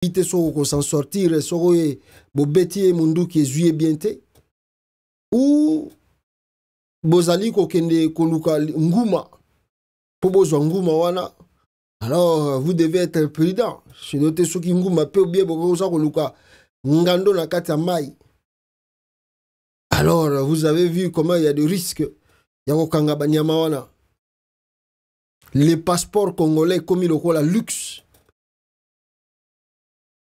i tɛ soko ko s'en sortir sogo ye bo beti ye mun du ke zu ye bien te u bozali kokende koluka nguma mpo bozwa nguma wana alors vous devez être prudent sino te soki nguma mpe obie bokoza koluka ngando na kati ya mai alors vous avez vu comment il y a de risque ya kokanga banyama wana le passeport congolais ekomi lokola luxe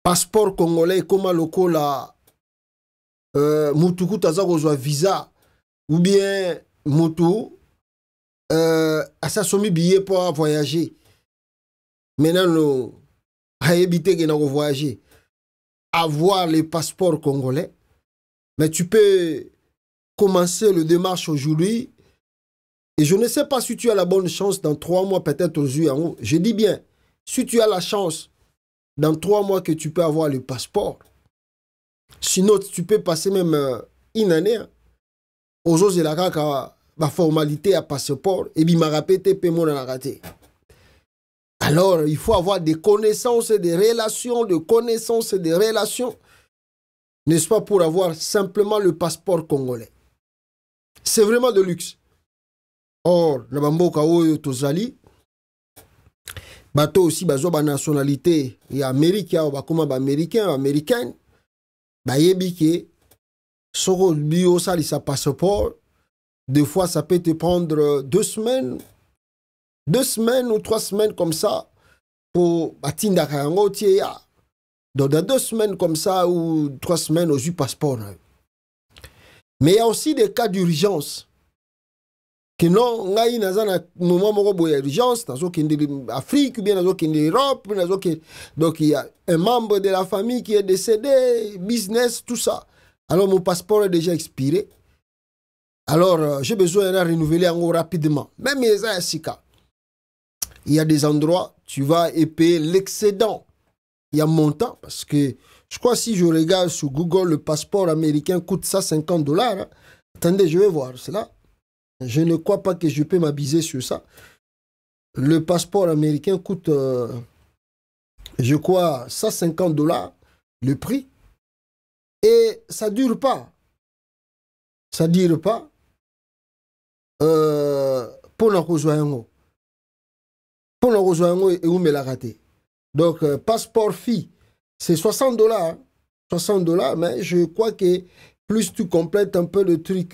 passeport congolais comme à euh, motu kutu visa ou bien moto euh, asi somme billet pour voyager, maintenant, nous ayebi évité ke na avoir le passeport congolais mais tu peux commencer le démarche aujourd'hui et je ne sais pas si tu as la bonne chance dans trois mois peut-être aujourdhui en Je dis bien, si tu as la chance dans trois mois que tu peux avoir le passeport. Sinon, tu peux passer même euh, une année. Hein. Aux autres, la la formalité à passeport, et bien, m'a répété, je raté. Alors, il faut avoir des connaissances et des relations, des connaissances et des relations, n'est-ce pas, pour avoir simplement le passeport congolais. C'est vraiment de luxe. Or, na bamboka tu tozali, bato aussi bazwa banationalité ya bah, hein, bah, bah américaine ba baaméricain baaméricaine sa passeport des fois ça peut te prendre deux semaines deux semaines ou trois semaines comme ça pour batindaka yango otie dans deux semaines comme ça ou trois semaines au passeport hein. mais il y a aussi des cas d'urgence qu'il non ngai na moment boye afrique bien europe donc il y a un membre de la famille qui est décédé business tout ça alors mon passeport est déjà expiré alors euh, j'ai besoin de renouveler rapidement même les ASICA. il y a des endroits tu vas payer l'excédent il y a montant parce que je crois si je regarde sur google le passeport américain coûte 150 dollars hein. attendez je vais voir cela je ne crois pas que je peux m'abuser sur ça. Le passeport américain coûte, euh, je crois, 150 dollars le prix. Et ça dure pas. Ça dure pas. Euh, pour la Pour la et où me l'a raté. Donc, euh, passeport fille, c'est 60 dollars. 60 hein. dollars, mais je crois que plus tu complètes un peu le truc.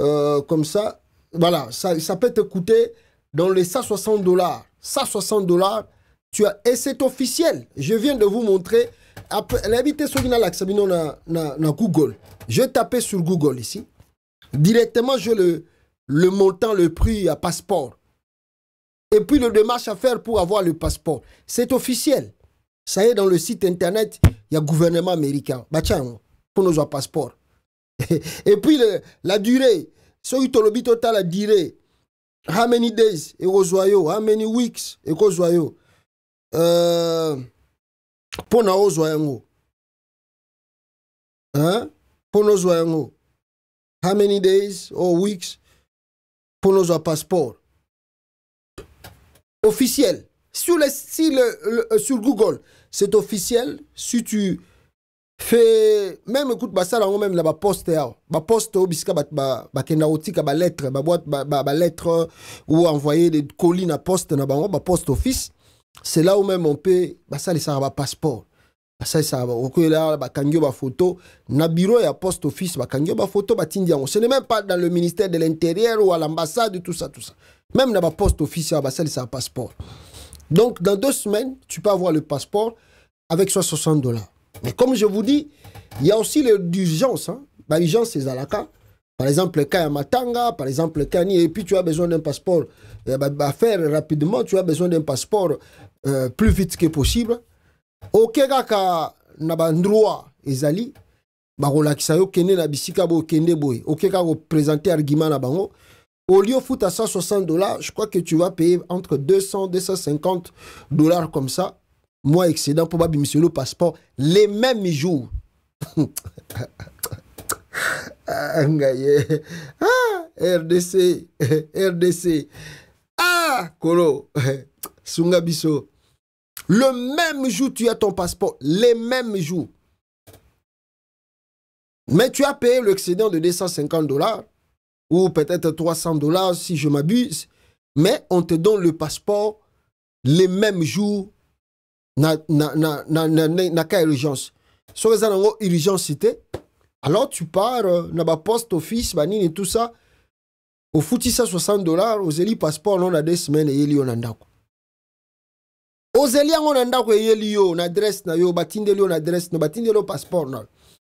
Euh, comme ça. Voilà, ça, peut te coûter dans les 160 dollars. 160 dollars, tu as, et c'est officiel. Je viens de vous montrer. L'invité na, na, na Google. Je tapais sur Google ici. Directement, je le, le montant, le prix à passeport. Et puis, le démarche à faire pour avoir le passeport. C'est officiel. Ça y est, dans le site internet, il y a gouvernement américain. Bah, tiens, pour nos passeports. et puis le, la durée soki total la durée how many days et yo how many weeks et yo euh, pour nos hein pour nos how many days or weeks pour nos passeport officiel sur, les, si le, euh, sur Google c'est officiel si tu fait même écoute ça là même poste na baposte yao baposte ba lettre ba boîte ba ba lettre hein, ou envoyer des colis na poste na bango poste office c'est là où même on peut basalisaka bapasseport là ba bakangi ba photo na bureau ya poste office bakangi ba photo batindi yango ce n'est même pas dans le ministère de l'intérieur ou à l'ambassade tout ça tout ça même na poste office ça les ça passeport donc dans deux semaines tu peux avoir le passeport avec soit 60 dollars mais comme je vous dis, il y a aussi l'urgence. Hein. Bah, l'urgence, c'est Zalaka. Par exemple, Matanga par exemple, Kani. Et puis, tu as besoin d'un passeport à euh, bah, bah, faire rapidement. Tu as besoin d'un passeport euh, plus vite que possible. okekaka na bandroit ezali bakolakisa yo okende na bisika boye Boy, boye okeka koprésente argument na bango au lieu de foutre à 160 dollars je crois que tu vas payer entre 200 250 dollars comme ça moi excédent pour babi monsieur le passeport les mêmes jours ah, RDC RDC ah, ah Kolo Sungabiso, le même jour tu as ton passeport les mêmes jours mais tu as payé l'excédent de 250 dollars ou peut-être 300 dollars si je m'abuse mais on te donne le passeport les mêmes jours na na na na na na ka urgence so que nango urgence cité. alors tu pars euh, na ba poste office banini tout ça au ça 60 dollars ozeli passeport non a deux semaines eyeli yo na ndako ozeli on na ndako eyeli yo na adresse na yo batinde yo na adresse no batinde le passeport na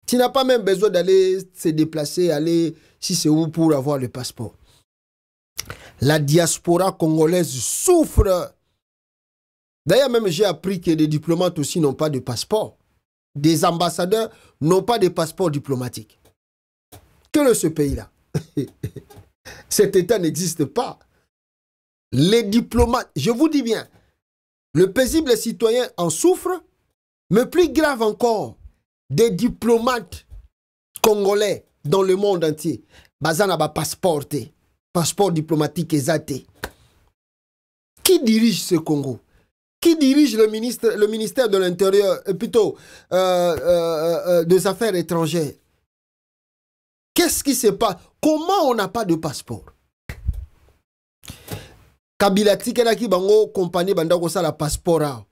tu n'as pas même besoin d'aller se déplacer aller si c'est où pour avoir le passeport la diaspora congolaise souffre D'ailleurs, même j'ai appris que les diplomates aussi n'ont pas de passeport. Des ambassadeurs n'ont pas de passeport diplomatique. Quel est ce pays-là Cet État n'existe pas. Les diplomates, je vous dis bien, le paisible citoyen en souffre, mais plus grave encore, des diplomates congolais dans le monde entier, pas de passeport, passeport diplomatique exaté. Qui dirige ce Congo qui dirige le, ministre, le ministère de l'Intérieur, euh, plutôt euh, euh, des Affaires étrangères. Qu'est-ce qui se passe Comment on n'a pas de passeport Kabila tikelaki bango compagnie bandako ça la passeport à,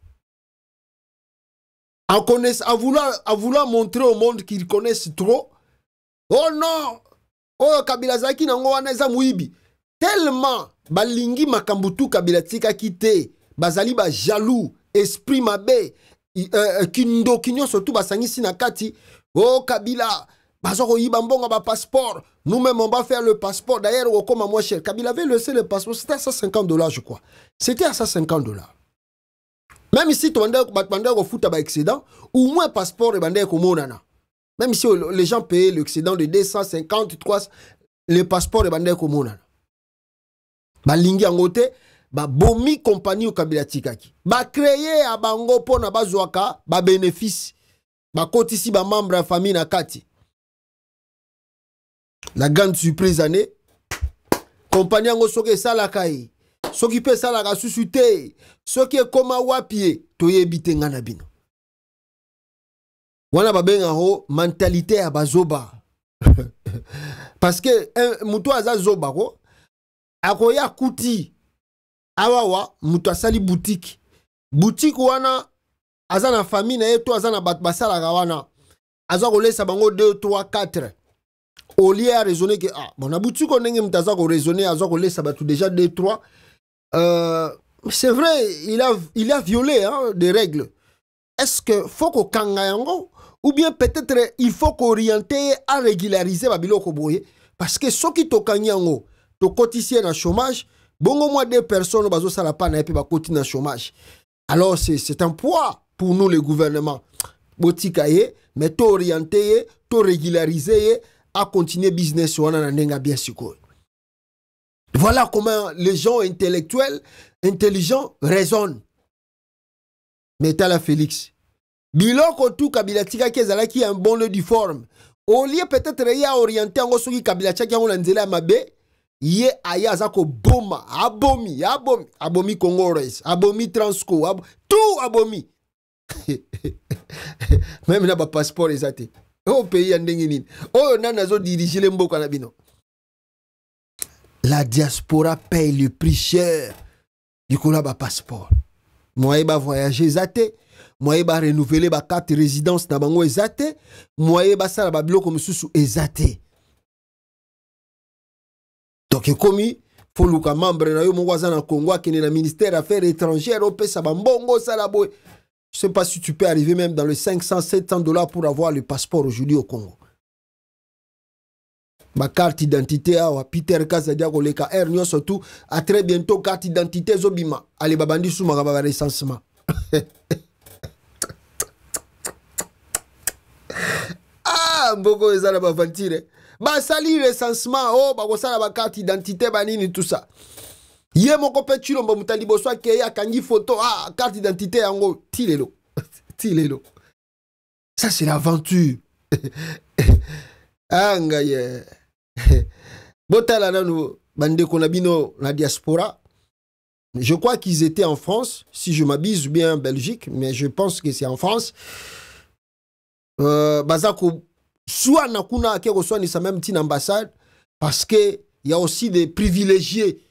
à, vouloir, à vouloir montrer au monde qu'ils connaissent trop. Oh non Oh Kabila zaki nango pas tellement muibi. Tellement balingi makambutu Kabila tikaki te bazali ba jaloux esprit mabe euh, euh, kindo, surtout surtout tu basangisi na kati oh, kabila baza koyiba bas passeport nous-mêmes on va faire le passeport d'ailleurs okoma moins cher kabila avait laissé le passeport c'était à 150 dollars je crois c'était à 150 dollars même si tu bandaki bas excédent ou moins passeport ko monana même si euh, les gens payaient l'excédent de 250 300 le passeport est un balingi lingi angote babomi kompani oyo kabila atikaki bakreye ya bango mpona bazwaka babenefisi bakotisi bamembre ya famille na kati la grande surprise ane kompani yango soki esalaka ye soki mpe esalaka susu te soki ekóma wapi ye toyebi te ngai na bino wana babengako mentalité ya bazoba parce que eh, moto aza zoba ko akoya kuti awawa moto sali boutique boutique wana azana na famille na ye to azana na sabango sa bango 2 3 4 olie raisonné ke ah, bon na boutique o ndenge moto aza aza bato déjà 2 3 euh, c'est vrai il a, il a violé hein, des règles est-ce que faut kanga yango ou bien peut-être il faut qu'orienter à régulariser babilo Koboye. parce que soki to yango to ye en chômage bongo mwa deux personnes bazosala pa na ye mpe bakoti na chômage alors c'est un poids pour nous le gouvernement botika ye me tooriente ye torégularize ye acontinue business wana na ndenge abia sikoyo voilà comment les gens intellectuels intelligents raisonnent me tala félix biloko tu kabila atikaki ezalaki ya mbonde du forme olie peut-être ye aoriente yango soki kabila atiaki yango na nzela ya mabe ye aye aza koboma abomi abomi abomi congo res abomi transco ab... tout abomi meme na bapasseport eza te oyo oh, pays ya ndenge nini oyo nani azodirigele mboka na bino la diaspora paye le prix cher likolo ya bapasseport mwaye bavoyage eza te mwaye barenouvele bakarte résidence na bango eza te mwaye basala babiloko mosusu eza te donc ekomi foluka membre na yo moko aza na congo akende na ministère affaires étrangères opesa bambongo osala boye je sais pas si tu peux arriver même dans les 500 700 dollars pour avoir le passeport aujourd'hui au congo Ma identité d'identité, ah, peter kazadi akoleka aire nyonso surtout, a très bientôt carte identité Zobima. ale babandi sumaka recensement. ah ça eza na baventure basali recensement oyo oh, bakosala bakarte identité banini tout ça ye moko pe chilombo boswa ke ya kangi photo ah carte d'identité yango tilelo. tilelo ça c'est l'aventure anga ah, ye botala nanu bandeko na bino na diaspora je crois qu'ils étaient en France, si je m'abuse, bien en Belgique, mais je pense que c'est en France. Euh, Bazako soit nakuna akeko reçoit ni sa même petite ambassade parce que il y a aussi des privilégiés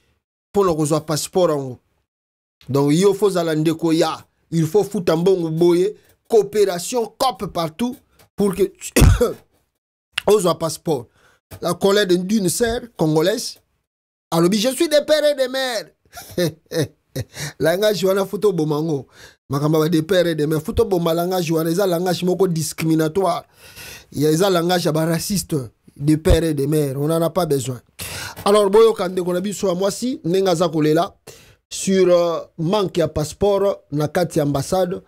pour nous un passeport en donc il faut zalande ko ya il faut foutre un bon boye coopération cop partout pour que aux un passeport la colère d'une sœur congolaise alors je suis des pères et des mères langage wana photo bomango makambo ya et de me futo Il langage wana eza langage moko discriminatoire eza langage ya baraciste de père et de mères on n'en a pas besoin alors a ndeko na biso mwasi ndenge aza kolela sur euh, manque ya passeport na kati ambassade ambassade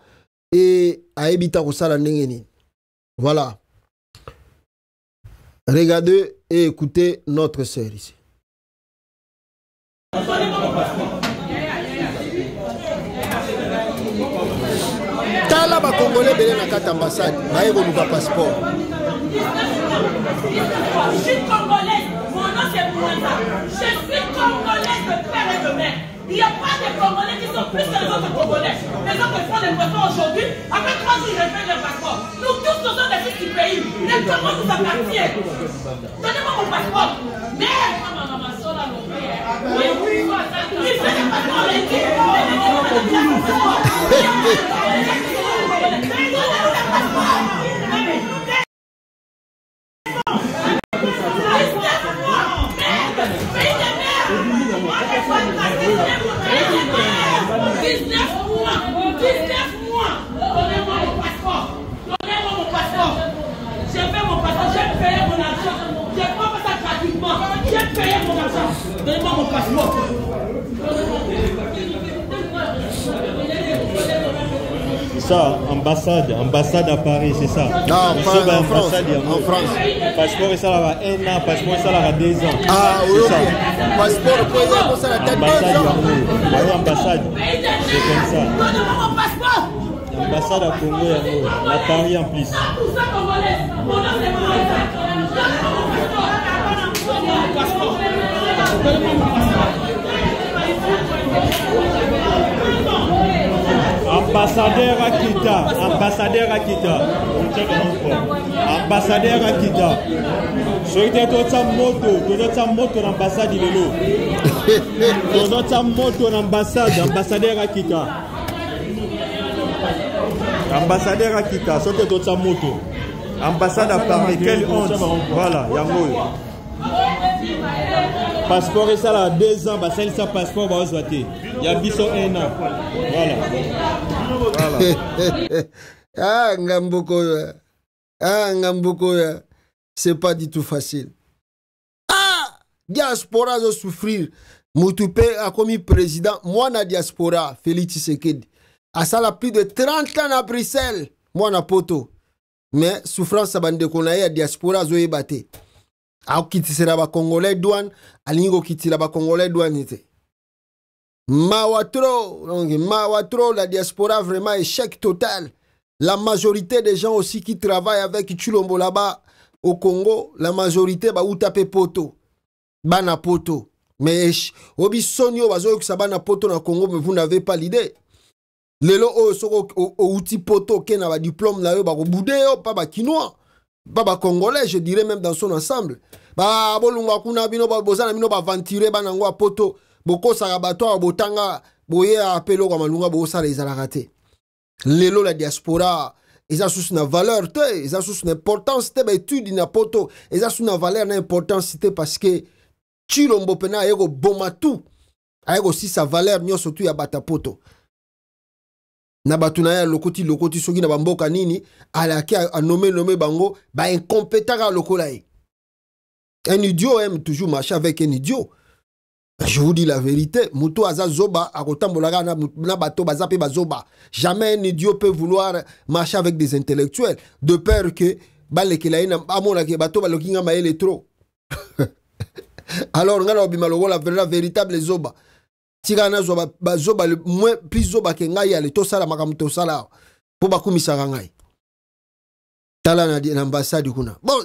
e ayebi ko sala ndenge voilà regardez et écoutez notre sœur ici tala bakongole ebele na kati ambasade baye koluka passeport Je suis congolaise, mon nom c'est Mounaza. Je suis congolaise de père et de mère. Il n'y a pas de Congolais qui sont plus que les autres Congolais. Les autres font des poissons aujourd'hui, après trois jours, ils reprennent leur passeport. Nous tous, nous sommes des fils du pays. Les Congo nous appartient. Donnez-moi mon passeport. Merde Il fait des passeports, les Donnez-moi mon passeport. C'est ça, ambassade, ambassade à Paris, c'est ça. Non, pas en, en, France, en France. Passeport, ça là un an, passeport, ça là deux ans. Ah oui, ça. Passeport, pour ça, ça là ambassade, deux hein. bah ambassade, c'est comme ça. Donne-moi mon passeport. Ambassade à Congo, à Paris en plus. ça on fait ambassadeur akita ambassadeur akita ambassadeur akita soki te totya moto tozotya moto na ambassade lelo tozotya moto na ambassade ambassadeur akita ambassadeur akita soki te totya moto ambassade a parlé quelle honte voilà yango oyo passeport esalaka 2 ans basalisa passeport baozwa te ya biso 1 an voilà ngambuko oyo ah ngambuko oyo euh. ah, euh. c'est pas du tout facile ah diaspora azosouffrir mutu mpe akomi président mwana diaspora félix tshisekedi asala plus de 30 ans na bruxelles mwana poto mais souffrance ya bandeko na ye ya diaspora azoyeba te aokitisela bacongolais douane alingi kokitila bacongolais douane te mawa tro donc mawa tro la diaspora vraiment échec total la majorité des gens aussi qui travaillent avec Chulombo là-bas au Congo la majorité bauta mpe poto bana poto mais obisoni oyo bazoyokisa bana poto na congo mais vous n'avez pas l'idée lelo oyo soki outi poto oke na badiplome na yo bakobude yo mpa bakinois ba bacongolais je dirais même dans son ensemble babolungwa kuna bino boza na bino baventure bana yango ya poto bokosaka bato awa botanga boyea mpe eloko ya malunga bokosala ezalaka te lelo la diaspora eza susu na valeur te eza susu na importance te baétude na poto eza susu na valeur na importance te parce que tilombo mpena aye koboma tu aye kosisa valeur nyonso tu ya bata poto Nabatunaya, Lokoti, lokoti soki bamboka nini alaki anome nome bango baincompétaka lokola ye un idiot aime toujours marcher avec un idiot je vous dis la vérité moto aza zoba akotambola na bato bazape bazoba jamais un idiot peut vouloir marcher avec des intellectuels de peur que na amona ke bato batoba lokinga mayele trop alors nga na la vraie véritable zoba tika nazwa bazoba moins plus zobake kengaya le to sala tosala mpo bakumisaka ngai tala na ambassade kuna bon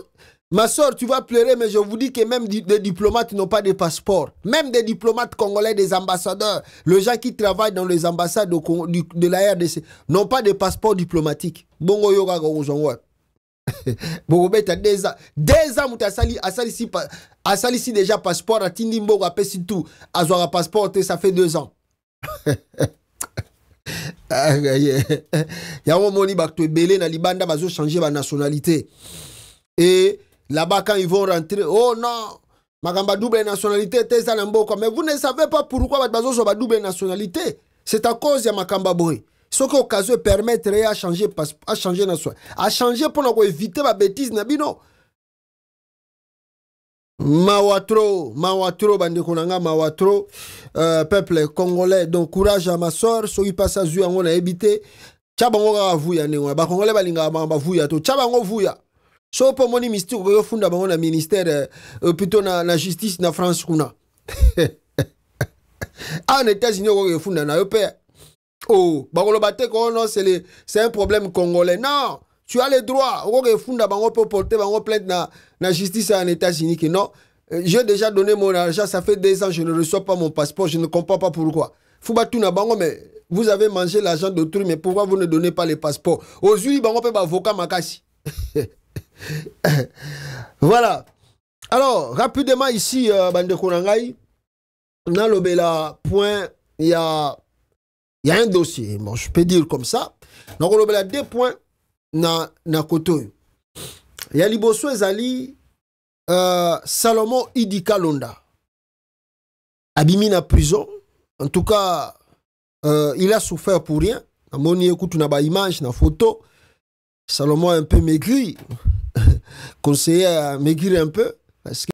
ma soeur tu vas pleurer mais je vous dis que même des diplomates n'ont pas de passeport même des diplomates congolais des ambassadeurs les gens qui travaillent dans les ambassades de, la RDC n'ont pas de passeport diplomatique bongo yo zo bokobeta deux ans deux ans si, asali sali déjà passeport atindi mboko apesi tu azwaka passeport ça fait deux ans ah, moni omoni to ebele na libanda ba nationalité et là-bas quand ils vont rentrer oh non magamba double nationalité teza na mais vous ne savez pas pourquoi bato ba double nationalité c'est à cause ya makamba boy ce occasion à changer à changer à soi achange mpona koevite babétise éviter ma bêtise nabino. Ma watro, mawatro watro, bande mawa euh, peuple congolais donc courage à ma masor soki mpasi azwi yango nayebi te tya bango kaka vuya ndenge wana bacongolais congolais balinga bavuya to tya bango vuya so pour moni mystique que fonde bango na ministère euh, euh, plutôt na, na justice na france kuna awa états-unis on efunda na yo Oh, non, c'est c'est un problème congolais. Non, tu as le droit. On ne bango peut porter bango plainte na na justice en États-Unis non. Euh, j'ai déjà donné mon argent, ça fait deux ans je ne reçois pas mon passeport, je ne comprends pas pourquoi. Fouba tout na bango mais vous avez mangé l'argent d'autrui mais pourquoi vous ne donnez pas les passeports aujourd'hui yeux bango peut avocat makasi. voilà. Alors, rapidement ici euh, bande konangai dans point il y a il y a un dossier, bon, je peux dire comme ça. Donc, on a deux points dans le Il y a Liboso Ezali, euh, Salomon Idika Londa. Abîmé na prison. En tout cas, euh, il a souffert pour rien. On écoute une image, une photo. Salomon un peu maigri. Conseiller à maigrir un peu. Parce que